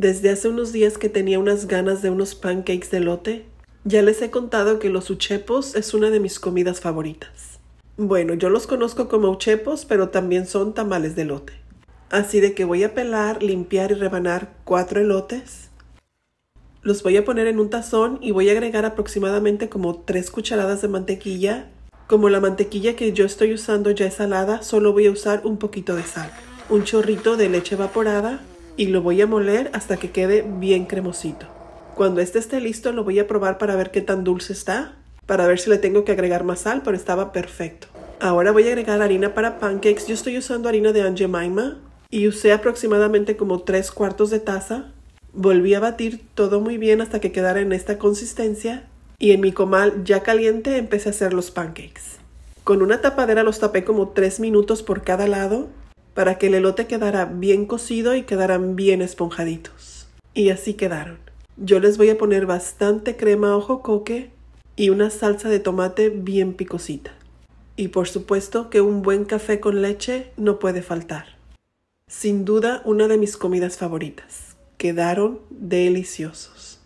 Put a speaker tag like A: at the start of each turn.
A: Desde hace unos días que tenía unas ganas de unos pancakes de lote. Ya les he contado que los uchepos es una de mis comidas favoritas. Bueno, yo los conozco como uchepos, pero también son tamales de lote. Así de que voy a pelar, limpiar y rebanar cuatro elotes. Los voy a poner en un tazón y voy a agregar aproximadamente como 3 cucharadas de mantequilla. Como la mantequilla que yo estoy usando ya es salada, solo voy a usar un poquito de sal, un chorrito de leche evaporada, y lo voy a moler hasta que quede bien cremosito. Cuando este esté listo lo voy a probar para ver qué tan dulce está, para ver si le tengo que agregar más sal, pero estaba perfecto. Ahora voy a agregar harina para pancakes. Yo estoy usando harina de Angemaima. y usé aproximadamente como 3 cuartos de taza. Volví a batir todo muy bien hasta que quedara en esta consistencia y en mi comal ya caliente empecé a hacer los pancakes. Con una tapadera los tapé como 3 minutos por cada lado para que el elote quedara bien cocido y quedaran bien esponjaditos. Y así quedaron. Yo les voy a poner bastante crema ojo coque y una salsa de tomate bien picosita. Y por supuesto que un buen café con leche no puede faltar. Sin duda una de mis comidas favoritas. Quedaron deliciosos.